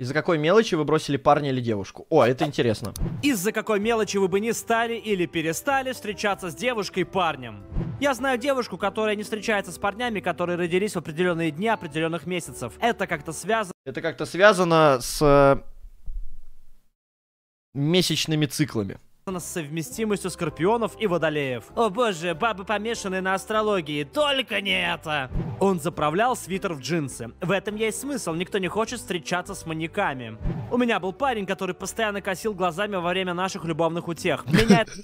Из-за какой мелочи вы бросили парня или девушку? О, это а, интересно. Из-за какой мелочи вы бы не стали или перестали встречаться с девушкой и парнем? Я знаю девушку, которая не встречается с парнями, которые родились в определенные дни определенных месяцев. Это как-то связано... Это как-то связано с... Э, месячными циклами с совместимостью скорпионов и водолеев. О боже, бабы помешаны на астрологии, только не это! Он заправлял свитер в джинсы. В этом есть смысл, никто не хочет встречаться с маньяками. У меня был парень, который постоянно косил глазами во время наших любовных утех. Меня...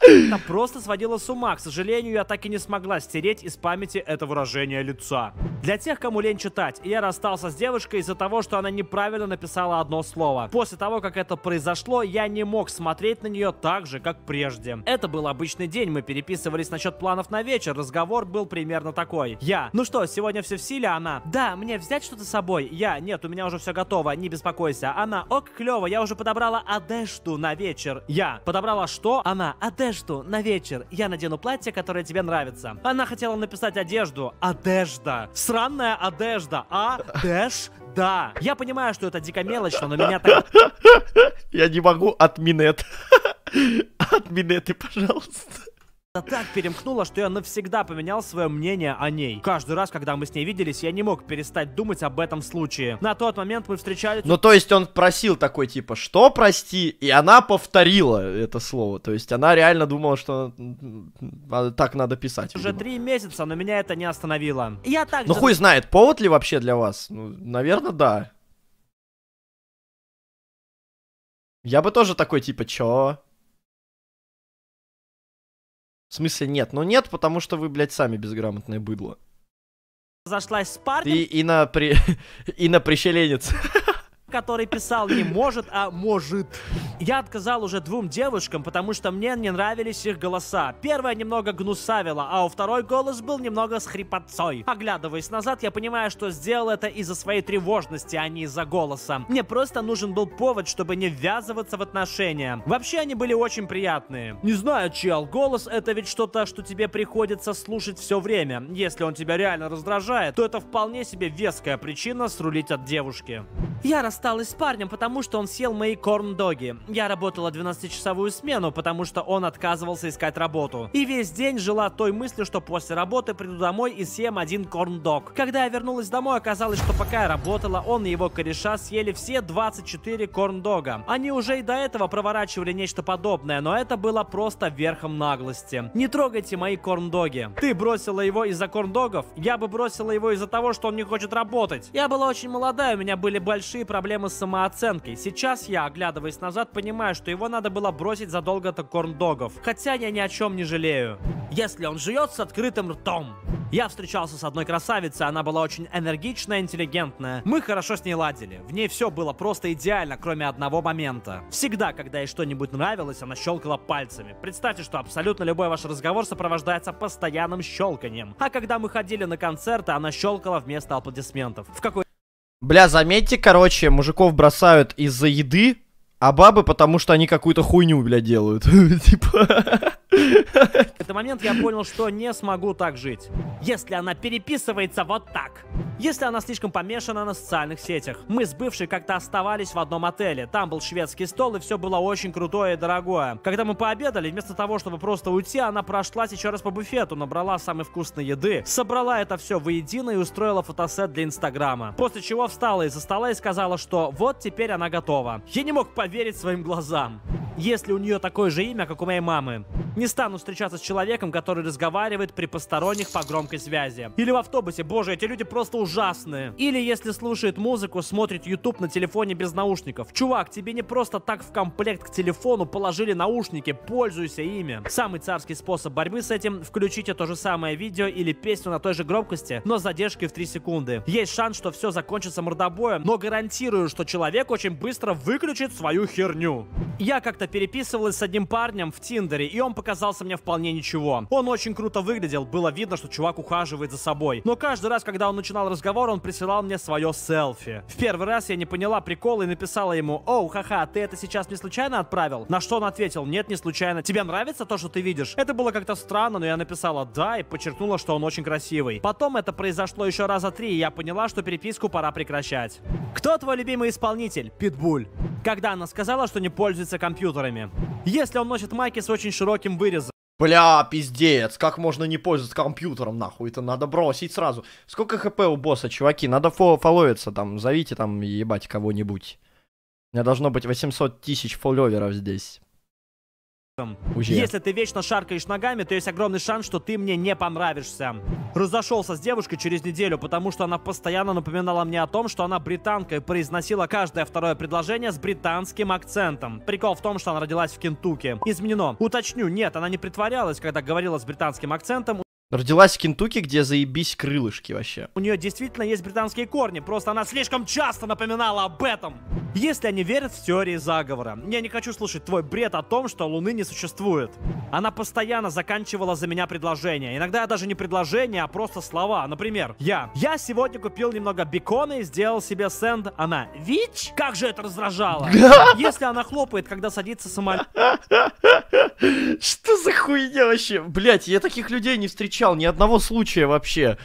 Это просто сводило с ума. К сожалению, я так и не смогла стереть из памяти это выражение лица. Для тех, кому лень читать, я расстался с девушкой из-за того, что она неправильно написала одно слово. После того, как это произошло, я не мог смотреть на нее так же, как прежде. Это был обычный день, мы переписывались насчет планов на вечер, разговор был примерно такой. Я. Ну что, сегодня все в силе, она. Да, мне взять что-то с собой? Я. Нет, у меня уже все готово, не беспокойся. Она. Ок, клево, я уже подобрала одежду на вечер. Я. Подобрала что? Она. Одежду одежду на вечер. Я надену платье, которое тебе нравится. Она хотела написать одежду. Одежда. Сранная одежда. А, Одежда. Да, я понимаю, что это дико мелочно, но меня так... Я не могу от Минет. От Минеты, пожалуйста так перемкнуло, что я навсегда поменял свое мнение о ней. Каждый раз, когда мы с ней виделись, я не мог перестать думать об этом случае. На тот момент мы встречались... Ну, то есть он просил такой, типа, что, прости? И она повторила это слово. То есть она реально думала, что так надо писать. Уже три месяца, но меня это не остановило. Я так... Ну, хуй знает, повод ли вообще для вас? Ну, наверное, да. Я бы тоже такой, типа, чё? В смысле нет? но нет, потому что вы, блядь, сами безграмотное быдло. Зашлась с парнем. Ты и на, при... и на прищеленец. который писал не может, а может. Я отказал уже двум девушкам, потому что мне не нравились их голоса. Первая немного гнусавила, а у второй голос был немного с хрипотцой. Оглядываясь назад, я понимаю, что сделал это из-за своей тревожности, а не из-за голоса. Мне просто нужен был повод, чтобы не ввязываться в отношения. Вообще они были очень приятные. Не знаю, чел, голос это ведь что-то, что тебе приходится слушать все время. Если он тебя реально раздражает, то это вполне себе веская причина срулить от девушки. Я расстался рассталась с парнем, потому что он съел мои корн-доги. Я работала 12-часовую смену, потому что он отказывался искать работу. И весь день жила той мыслью, что после работы приду домой и съем один корн-дог. Когда я вернулась домой, оказалось, что пока я работала, он и его кореша съели все 24 корн-дога. Они уже и до этого проворачивали нечто подобное, но это было просто верхом наглости. Не трогайте мои корн-доги. Ты бросила его из-за корн-догов? Я бы бросила его из-за того, что он не хочет работать. Я была очень молодая, у меня были большие проблемы проблемы с самооценкой. Сейчас я, оглядываясь назад, понимаю, что его надо было бросить задолго до корндогов. Хотя я ни о чем не жалею. Если он живет с открытым ртом. Я встречался с одной красавицей, она была очень энергичная, интеллигентная. Мы хорошо с ней ладили. В ней все было просто идеально, кроме одного момента. Всегда, когда ей что-нибудь нравилось, она щелкала пальцами. Представьте, что абсолютно любой ваш разговор сопровождается постоянным щелканием. А когда мы ходили на концерты, она щелкала вместо аплодисментов. В какой Бля, заметьте, короче, мужиков бросают из-за еды, а бабы потому что они какую-то хуйню, бля, делают. Типа... В этот момент я понял, что не смогу так жить. Если она переписывается вот так. Если она слишком помешана на социальных сетях. Мы с бывшей как-то оставались в одном отеле. Там был шведский стол, и все было очень крутое и дорогое. Когда мы пообедали, вместо того, чтобы просто уйти, она прошлась еще раз по буфету, набрала самой вкусной еды, собрала это все воедино и устроила фотосет для Инстаграма. После чего встала из-за стола и сказала, что вот теперь она готова. Я не мог поверить своим глазам. Если у нее такое же имя, как у моей мамы. Не стану встречаться с человеком, который разговаривает при посторонних по громкой связи. Или в автобусе, боже, эти люди просто ужасные. Или если слушает музыку, смотрит YouTube на телефоне без наушников. Чувак, тебе не просто так в комплект к телефону положили наушники, пользуйся ими. Самый царский способ борьбы с этим – включите то же самое видео или песню на той же громкости, но с задержкой в 3 секунды. Есть шанс, что все закончится мордобоем, но гарантирую, что человек очень быстро выключит свою херню. Я как-то переписывалась с одним парнем в Тиндере, и он показал показался мне вполне ничего. Он очень круто выглядел, было видно, что чувак ухаживает за собой. Но каждый раз, когда он начинал разговор, он присылал мне свое селфи. В первый раз я не поняла прикола и написала ему «Оу, ха-ха, ты это сейчас не случайно отправил?» На что он ответил «Нет, не случайно. Тебе нравится то, что ты видишь?» Это было как-то странно, но я написала «Да» и подчеркнула, что он очень красивый. Потом это произошло еще раза три, и я поняла, что переписку пора прекращать. Кто твой любимый исполнитель? Питбуль. Когда она сказала, что не пользуется компьютерами. Если он носит майки с очень широким минимум Бля, пиздец, как можно не пользоваться компьютером, нахуй, это надо бросить сразу. Сколько хп у босса, чуваки, надо фо фоловиться там, зовите там, ебать, кого-нибудь. У меня должно быть 800 тысяч фолловеров здесь. Уже. Если ты вечно шаркаешь ногами, то есть огромный шанс, что ты мне не понравишься. Разошелся с девушкой через неделю, потому что она постоянно напоминала мне о том, что она британка и произносила каждое второе предложение с британским акцентом. Прикол в том, что она родилась в Кентукки. Изменено. Уточню, нет, она не притворялась, когда говорила с британским акцентом. Родилась в Кентукки, где заебись крылышки вообще. У нее действительно есть британские корни, просто она слишком часто напоминала об этом если они верят в теории заговора. Я не хочу слушать твой бред о том, что Луны не существует. Она постоянно заканчивала за меня предложение. Иногда даже не предложение, а просто слова. Например, я. Я сегодня купил немного бекона и сделал себе сэнд. Она. Вич? Как же это раздражало. Если она хлопает, когда садится самолет. Что за хуйня вообще? Блять, я таких людей не встречал, ни одного случая вообще.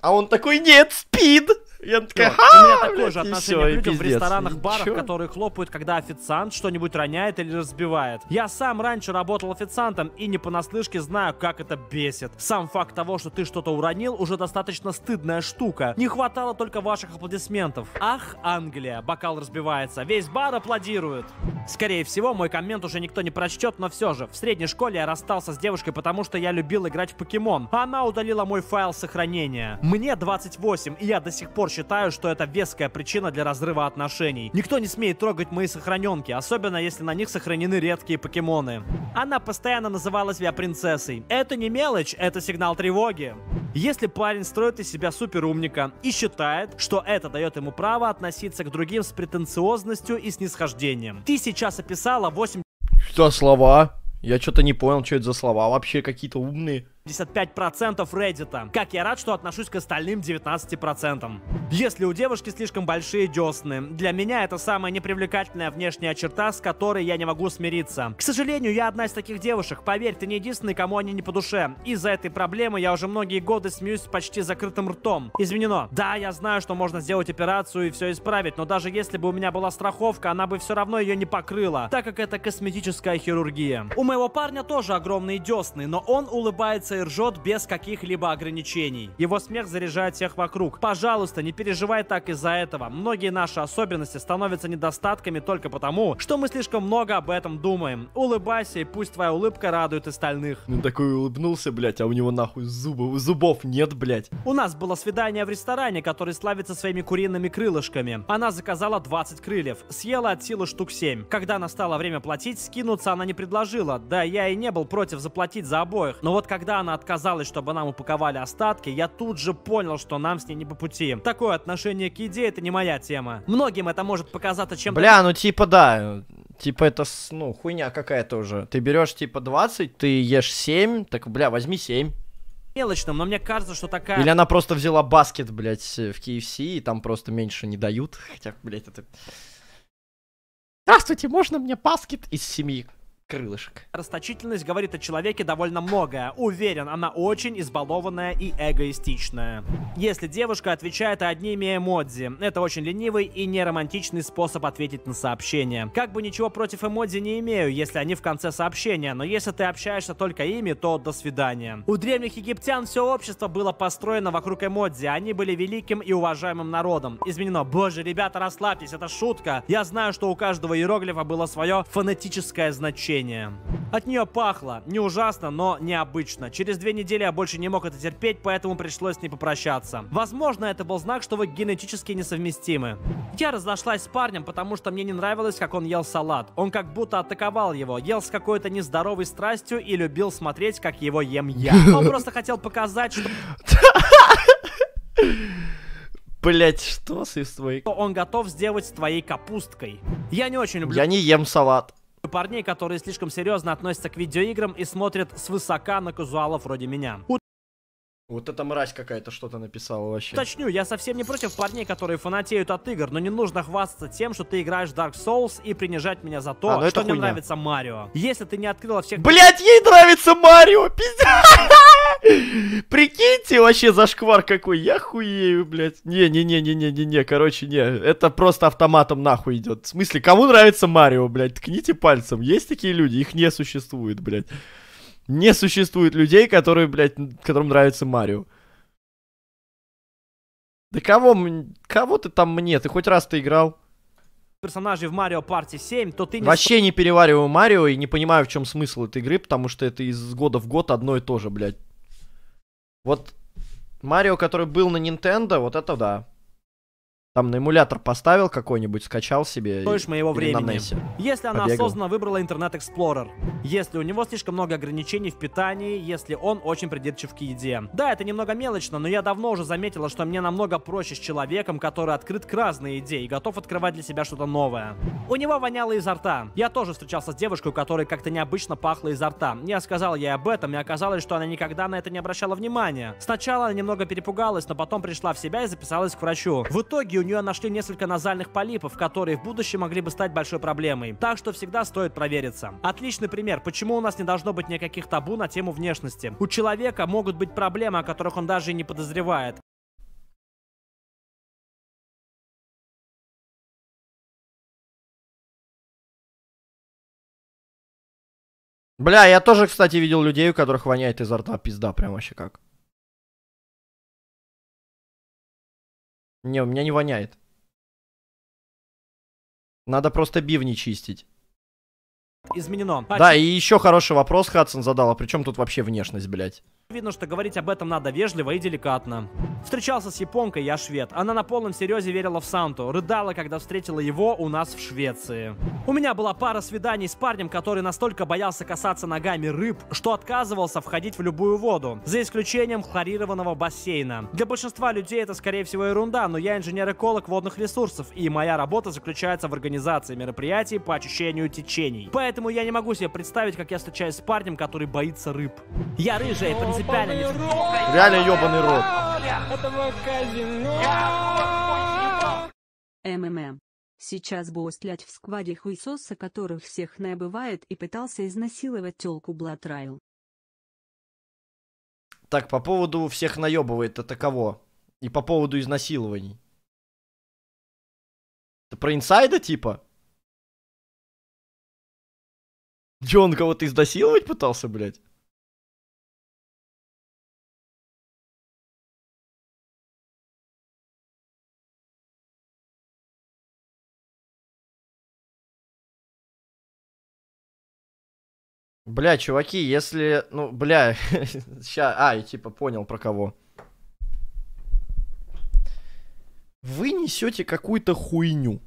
А он такой, нет, спид! Я такая, ха! У меня такое же отношение к людям в ресторанах, барах, которые хлопают, когда официант что-нибудь роняет или разбивает. Я сам раньше работал официантом и не понаслышке знаю, как это бесит. Сам факт того, что ты что-то уронил, уже достаточно стыдная штука. Не хватало только ваших аплодисментов. Ах, Англия, бокал разбивается, весь бар аплодирует. Скорее всего, мой коммент уже никто не прочтет, но все же. В средней школе я расстался с девушкой, потому что я любил играть в покемон. Она удалила мой файл сохранения. Мне 28, и я до сих пор пор считаю, что это веская причина для разрыва отношений. Никто не смеет трогать мои сохраненки, особенно если на них сохранены редкие покемоны. Она постоянно называла себя принцессой. Это не мелочь, это сигнал тревоги. Если парень строит из себя суперумника и считает, что это дает ему право относиться к другим с претенциозностью и снисхождением. Ты сейчас описала 8... Что слова? Я что-то не понял, что это за слова. Вообще какие-то умные. 55% Reddit. Как я рад, что отношусь к остальным 19%. Если у девушки слишком большие десны. Для меня это самая непривлекательная внешняя черта, с которой я не могу смириться. К сожалению, я одна из таких девушек. Поверь, ты не единственный, кому они не по душе. Из-за этой проблемы я уже многие годы смеюсь почти закрытым ртом. Изменено. Да, я знаю, что можно сделать операцию и все исправить, но даже если бы у меня была страховка, она бы все равно ее не покрыла, так как это косметическая хирургия. У моего парня тоже огромные десны, но он улыбается и ржет без каких-либо ограничений. Его смех заряжает всех вокруг. Пожалуйста, не переживай так из-за этого. Многие наши особенности становятся недостатками только потому, что мы слишком много об этом думаем. Улыбайся, и пусть твоя улыбка радует остальных. Ну такой улыбнулся, блять, а у него нахуй зубы, зубов нет, блять. У нас было свидание в ресторане, который славится своими куриными крылышками. Она заказала 20 крыльев, съела от силы штук 7. Когда настало время платить, скинуться она не предложила. Да, я и не был против заплатить за обоих. Но вот когда она она отказалась, чтобы нам упаковали остатки, я тут же понял, что нам с ней не по пути. Такое отношение к еде это не моя тема. Многим это может показаться чем-то... Бля, ну типа да, Типа это, ну, хуйня какая-то уже. Ты берешь типа 20, ты ешь 7, так, бля, возьми 7 мелочным, но мне кажется, что такая... Или она просто взяла баскет, блядь, в KFC, и там просто меньше не дают. Хотя, блядь, это... Здравствуйте, можно мне баскет из семьи? крылышек. Расточительность говорит о человеке довольно многое. Уверен, она очень избалованная и эгоистичная. Если девушка отвечает одними эмодзи, это очень ленивый и неромантичный способ ответить на сообщение. Как бы ничего против эмодзи не имею, если они в конце сообщения, но если ты общаешься только ими, то до свидания. У древних египтян все общество было построено вокруг эмодзи, они были великим и уважаемым народом. Изменено. Боже, ребята, расслабьтесь, это шутка. Я знаю, что у каждого иероглифа было свое фонетическое значение приключения. От нее пахло. Не ужасно, но необычно. Через две недели я больше не мог это терпеть, поэтому пришлось с ней попрощаться. Возможно, это был знак, что вы генетически несовместимы. Я разошлась с парнем, потому что мне не нравилось, как он ел салат. Он как будто атаковал его, ел с какой-то нездоровой страстью и любил смотреть, как его ем я. Он просто хотел показать, что... Блять, что с твоей... Он готов сделать с твоей капусткой. Я не очень люблю... Я не ем салат парней, которые слишком серьезно относятся к видеоиграм и смотрят свысока на казуалов вроде меня. Вот эта мразь какая-то что-то написала вообще. Точню, я совсем не против парней, которые фанатеют от игр, но не нужно хвастаться тем, что ты играешь Dark Souls и принижать меня за то, а, ну что мне нравится Марио. Если ты не открыла всех... Блять, ей нравится Марио, пиздец! Прикиньте, вообще зашквар какой, я хуею, блять. Не-не-не-не-не-не-не, короче, не, это просто автоматом нахуй идет. В смысле, кому нравится Марио, блять? Ткните пальцем, есть такие люди, их не существует, блять. Не существует людей, которые, блядь, которым нравится Марио. Да кого, кого ты там мне? Ты хоть раз ты играл? персонажей в Марио Парти 7, то ты не... Вообще не перевариваю Марио и не понимаю, в чем смысл этой игры, потому что это из года в год одно и то же, блядь. Вот Марио, который был на Nintendo, вот это да. Там на эмулятор поставил какой-нибудь, скачал себе. Стоишь моего времени. Если она побегал. осознанно выбрала интернет Explorer. Если у него слишком много ограничений в питании, если он очень придирчив к еде. Да, это немного мелочно, но я давно уже заметила, что мне намного проще с человеком, который открыт к разной идее и готов открывать для себя что-то новое. У него воняло изо рта. Я тоже встречался с девушкой, у которой как-то необычно пахло изо рта. Я сказал ей об этом, и оказалось, что она никогда на это не обращала внимания. Сначала она немного перепугалась, но потом пришла в себя и записалась к врачу. В итоге у нее нашли несколько назальных полипов, которые в будущем могли бы стать большой проблемой. Так что всегда стоит провериться. Отличный пример, почему у нас не должно быть никаких табу на тему внешности. У человека могут быть проблемы, о которых он даже и не подозревает. Бля, я тоже, кстати, видел людей, у которых воняет изо рта пизда, прям вообще как. Не, у меня не воняет. Надо просто бивни чистить. Изменено. Да, и еще хороший вопрос Хадсон задал. А при чем тут вообще внешность, блядь? Видно, что говорить об этом надо вежливо и деликатно. Встречался с японкой, я швед. Она на полном серьезе верила в Санту, рыдала, когда встретила его у нас в Швеции. У меня была пара свиданий с парнем, который настолько боялся касаться ногами рыб, что отказывался входить в любую воду, за исключением хлорированного бассейна. Для большинства людей это, скорее всего, ерунда, но я инженер-эколог водных ресурсов, и моя работа заключается в организации мероприятий по очищению течений. Поэтому я не могу себе представить, как я встречаюсь с парнем, который боится рыб. Я рыжая, принципиально не Реально ебаный рот. МММ. Сейчас босс лять в скваде хуесоса, которых всех не и пытался изнасиловать телку Блатрайл. Так, по поводу всех наебывает, это кого? И по поводу изнасилований. Это про инсайда типа? Че, он кого-то изнасиловать пытался, блядь? Бля, чуваки, если... Ну, бля, сейчас... А, и типа понял про кого. Вы несете какую-то хуйню.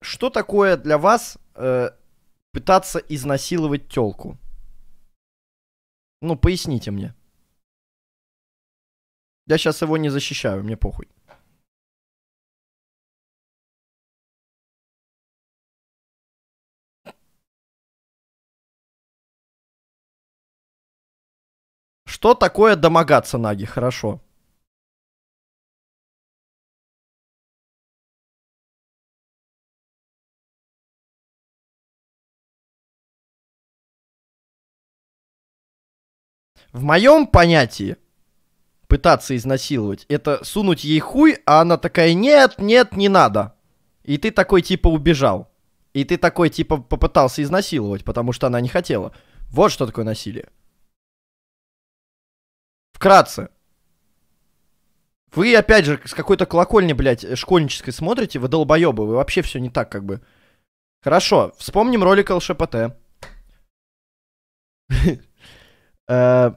Что такое для вас э, пытаться изнасиловать телку? Ну, поясните мне. Я сейчас его не защищаю, мне похуй. Что такое домогаться Наги? Хорошо. В моем понятии пытаться изнасиловать, это сунуть ей хуй, а она такая, нет, нет, не надо. И ты такой типа убежал. И ты такой типа попытался изнасиловать, потому что она не хотела. Вот что такое насилие вкратце, вы, опять же, с какой-то колокольни, блядь, школьнической смотрите, вы долбоебы, вы вообще все не так, как бы. Хорошо, вспомним ролик ЛШПТ. Э,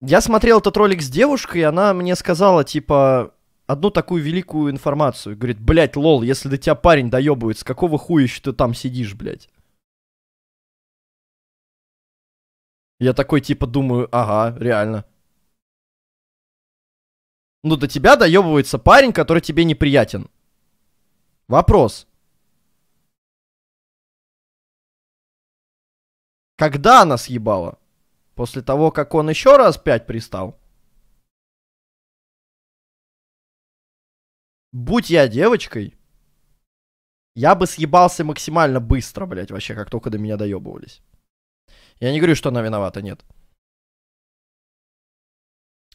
я смотрел этот ролик с девушкой, и она мне сказала, типа, одну такую великую информацию. Говорит, блядь, лол, если до тебя парень доебывается, какого хуя еще ты там сидишь, блядь? Я такой типа думаю, ага, реально. Ну, до тебя доебывается парень, который тебе неприятен. Вопрос. Когда она съебала? После того, как он еще раз пять пристал? Будь я девочкой, я бы съебался максимально быстро, блядь, вообще, как только до меня доебывались. Я не говорю, что она виновата, нет.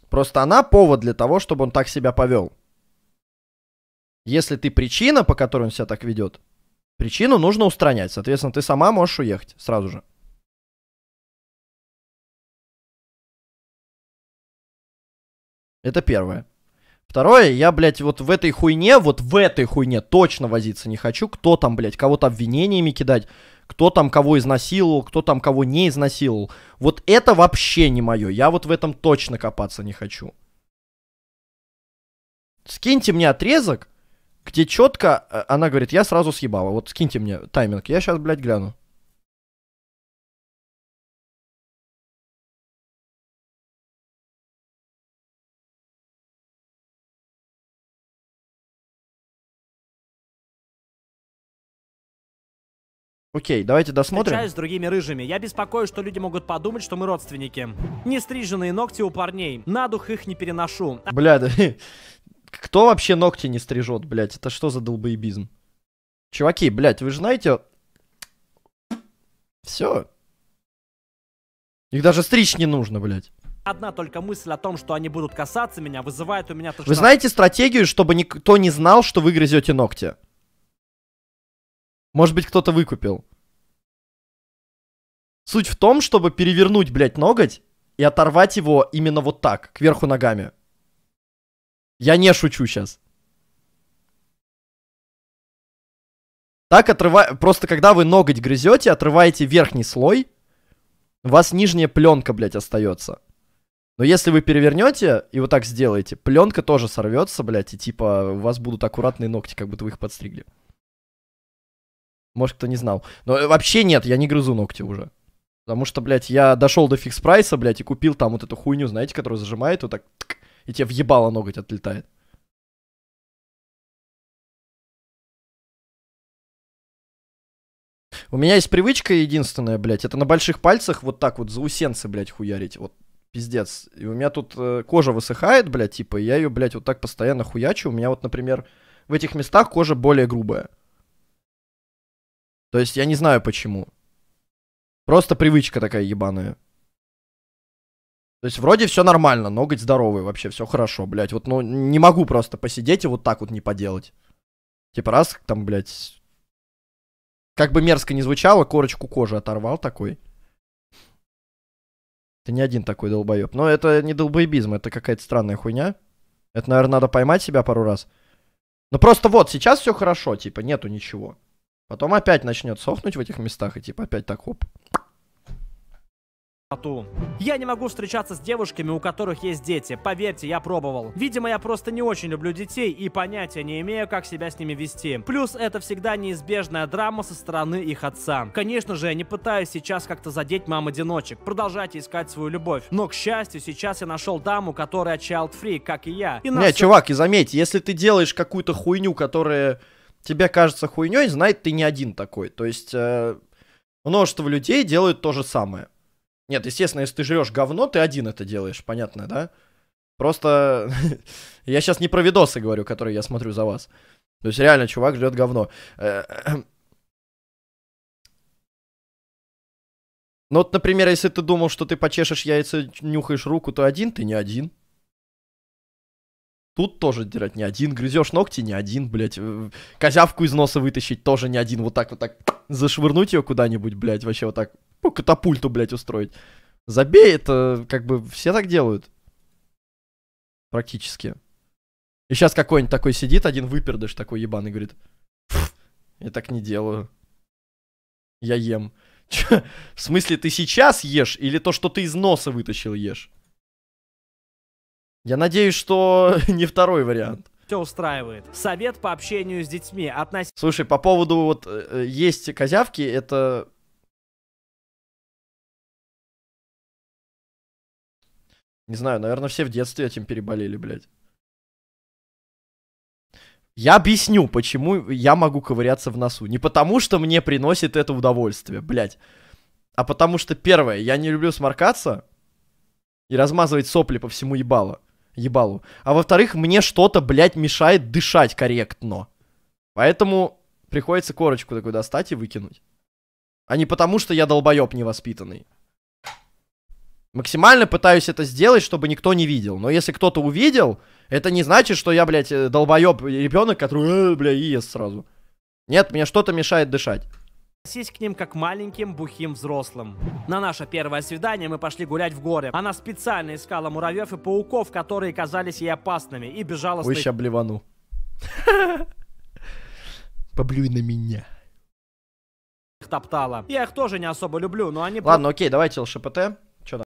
Просто она повод для того, чтобы он так себя повел. Если ты причина, по которой он себя так ведет, причину нужно устранять. Соответственно, ты сама можешь уехать сразу же. Это первое. Второе, я, блядь, вот в этой хуйне, вот в этой хуйне точно возиться не хочу. Кто там, блядь, кого-то обвинениями кидать, кто там кого изнасиловал, кто там кого не изнасиловал. Вот это вообще не мое. Я вот в этом точно копаться не хочу. Скиньте мне отрезок, где четко э, она говорит, я сразу съебала. Вот скиньте мне тайминг, я сейчас, блядь, гляну. Окей, давайте досмотрим. Встречаюсь с другими рыжими. Я беспокоюсь, что люди могут подумать, что мы родственники. Не стриженные ногти у парней. На дух их не переношу. Бля, да... Кто вообще ногти не стрижет, блядь? Это что за долбоебизм? Чуваки, блядь, вы же знаете... Все. Их даже стричь не нужно, блядь. Одна только мысль о том, что они будут касаться меня, вызывает у меня... Тошноту. Вы знаете стратегию, чтобы никто не знал, что вы грызете ногти? Может быть, кто-то выкупил. Суть в том, чтобы перевернуть, блядь, ноготь и оторвать его именно вот так, кверху ногами. Я не шучу сейчас. Так отрываю... Просто когда вы ноготь грызете, отрываете верхний слой, у вас нижняя пленка, блядь, остается. Но если вы перевернете и вот так сделаете, пленка тоже сорвется, блядь, и типа у вас будут аккуратные ногти, как будто вы их подстригли. Может, кто не знал. Но э, вообще нет, я не грызу ногти уже. Потому что, блядь, я дошел до фикс прайса, блядь, и купил там вот эту хуйню, знаете, которую зажимает вот так, тк, и тебе въебало ноготь отлетает. У меня есть привычка единственная, блядь, это на больших пальцах вот так вот заусенцы, блядь, хуярить. Вот пиздец. И у меня тут э, кожа высыхает, блядь, типа, и я ее, блядь, вот так постоянно хуячу. У меня вот, например, в этих местах кожа более грубая. То есть я не знаю почему. Просто привычка такая ебаная. То есть вроде все нормально, ноготь здоровый, вообще все хорошо, блядь. Вот, ну, не могу просто посидеть и вот так вот не поделать. Типа раз, там, блядь, как бы мерзко не звучало, корочку кожи оторвал такой. Ты не один такой долбоеб. Но это не долбоебизм, это какая-то странная хуйня. Это, наверное, надо поймать себя пару раз. Ну просто вот, сейчас все хорошо, типа, нету ничего. Потом опять начнет сохнуть в этих местах, и типа опять так хоп, я не могу встречаться с девушками, у которых есть дети. Поверьте, я пробовал. Видимо, я просто не очень люблю детей и понятия не имею, как себя с ними вести. Плюс это всегда неизбежная драма со стороны их отца. Конечно же, я не пытаюсь сейчас как-то задеть мам-одиночек. Продолжайте искать свою любовь. Но, к счастью, сейчас я нашел даму, которая child-free, как и я. И не, все... чувак, и заметь, если ты делаешь какую-то хуйню, которая тебе кажется хуйней, знает ты не один такой. То есть э, множество людей делают то же самое. Нет, естественно, если ты жрешь говно, ты один это делаешь, понятно, да? Просто я сейчас не про видосы говорю, которые я смотрю за вас. То есть реально чувак жрет говно. Э, ну вот, например, если ты думал, что ты почешешь яйца, нюхаешь руку, то один ты не один. Тут тоже дерать не один, грызешь ногти не один, блядь. Э, козявку из носа вытащить тоже не один. Вот так вот так зашвырнуть ее куда-нибудь, блядь, вообще вот так. Ну, катапульту, блядь, устроить. Забей, это как бы все так делают. Практически. И сейчас какой-нибудь такой сидит, один выпердыш такой ебаный, говорит. Я так не делаю. Я ем. Чё? В смысле, ты сейчас ешь или то, что ты из носа вытащил, ешь? Я надеюсь, что не второй вариант. Все устраивает. Совет по общению с детьми. Относ... Слушай, по поводу вот э, э, есть козявки, это... Не знаю, наверное, все в детстве этим переболели, блядь. Я объясню, почему я могу ковыряться в носу. Не потому, что мне приносит это удовольствие, блядь. А потому что, первое, я не люблю сморкаться и размазывать сопли по всему ебало ебалу. А во-вторых, мне что-то, блядь, мешает дышать корректно. Поэтому приходится корочку такую достать и выкинуть. А не потому, что я долбоеб невоспитанный. Максимально пытаюсь это сделать, чтобы никто не видел. Но если кто-то увидел, это не значит, что я, блядь, э, долбоеб ребенок, который, э, бля, ест сразу. Нет, мне что-то мешает дышать относись к ним как маленьким бухим взрослым. На наше первое свидание мы пошли гулять в горе. Она специально искала муравьев и пауков, которые казались ей опасными, и бежала... Ой, ща блевану. Поблюй на меня. Топтала. Я их тоже не особо люблю, но они... Ладно, окей, давайте ЛШПТ.